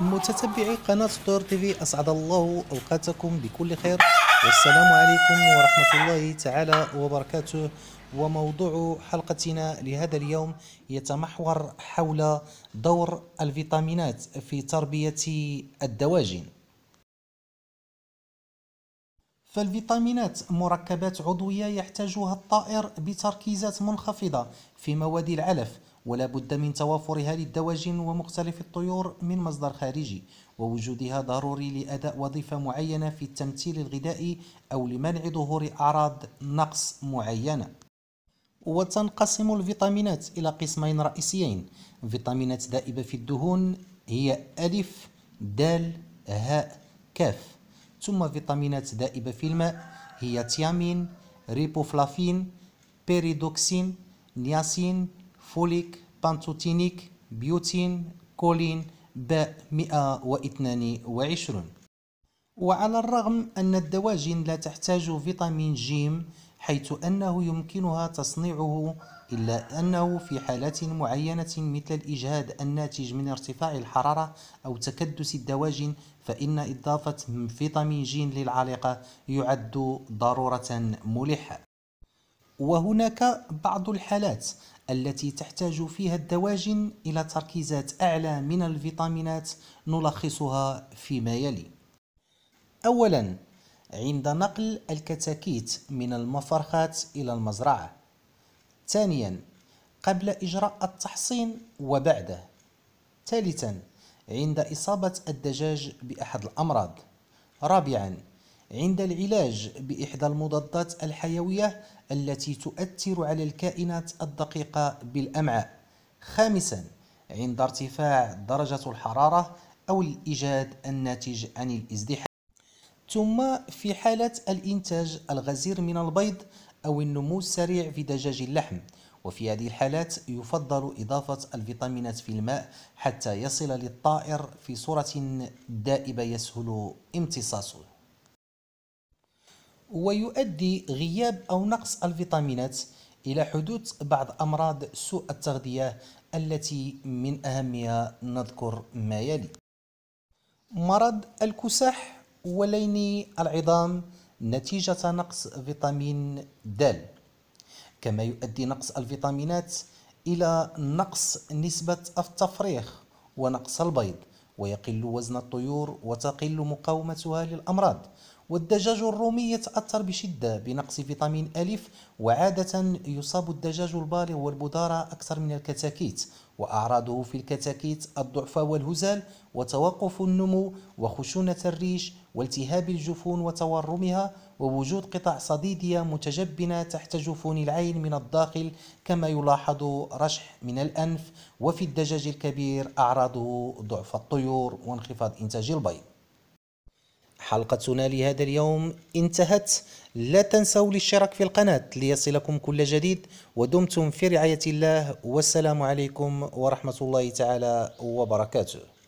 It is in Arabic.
متتبعي قناة دور تيفي أسعد الله أوقاتكم بكل خير والسلام عليكم ورحمة الله تعالى وبركاته وموضوع حلقتنا لهذا اليوم يتمحور حول دور الفيتامينات في تربية الدواجن فالفيتامينات مركبات عضوية يحتاجها الطائر بتركيزات منخفضة في مواد العلف ولا بد من توافرها للدواجن ومختلف الطيور من مصدر خارجي ووجودها ضروري لأداء وظيفة معينة في التمثيل الغذائي أو لمنع ظهور أعراض نقص معينة وتنقسم الفيتامينات إلى قسمين رئيسيين فيتامينات دائبة في الدهون هي ألف دال هاء كاف ثم فيتامينات دائبة في الماء هي تيامين ريبوفلافين بيريدوكسين نياسين فوليك بانتوتينيك بيوتين كولين باء 122 وعلى الرغم أن الدواجن لا تحتاج فيتامين جيم حيث أنه يمكنها تصنيعه إلا أنه في حالات معينة مثل الإجهاد الناتج من ارتفاع الحرارة أو تكدس الدواجن فإن إضافة فيتامين جين للعليقة يعد ضرورة ملحة وهناك بعض الحالات التي تحتاج فيها الدواجن إلى تركيزات أعلى من الفيتامينات نلخصها فيما يلي أولا عند نقل الكتاكيت من المفرخات إلى المزرعة ثانيا قبل إجراء التحصين وبعده ثالثا عند إصابة الدجاج بأحد الأمراض رابعا عند العلاج بإحدى المضادات الحيوية التي تؤثر على الكائنات الدقيقة بالأمعاء خامسا عند ارتفاع درجة الحرارة أو الإيجاد الناتج عن الازدحام ثم في حالة الإنتاج الغزير من البيض أو النمو السريع في دجاج اللحم وفي هذه الحالات يفضل إضافة الفيتامينات في الماء حتى يصل للطائر في صورة دائبة يسهل امتصاصه ويؤدي غياب أو نقص الفيتامينات إلى حدوث بعض أمراض سوء التغذية التي من أهمها نذكر ما يلي مرض الكساح ولين العظام نتيجة نقص فيتامين د كما يؤدي نقص الفيتامينات إلى نقص نسبة التفريخ ونقص البيض ويقل وزن الطيور وتقل مقاومتها للأمراض والدجاج الرومي يتأثر بشدة بنقص فيتامين ألف وعادة يصاب الدجاج البالغ والبدارة أكثر من الكتاكيت وأعراضه في الكتاكيت الضعف والهزال وتوقف النمو وخشونة الريش والتهاب الجفون وتورمها ووجود قطع صديدية متجبنة تحت جفون العين من الداخل كما يلاحظ رشح من الأنف وفي الدجاج الكبير أعراضه ضعف الطيور وانخفاض إنتاج البيض حلقتنا لهذا اليوم انتهت لا تنسوا الاشتراك في القناة ليصلكم كل جديد ودمتم في رعاية الله والسلام عليكم ورحمة الله تعالى وبركاته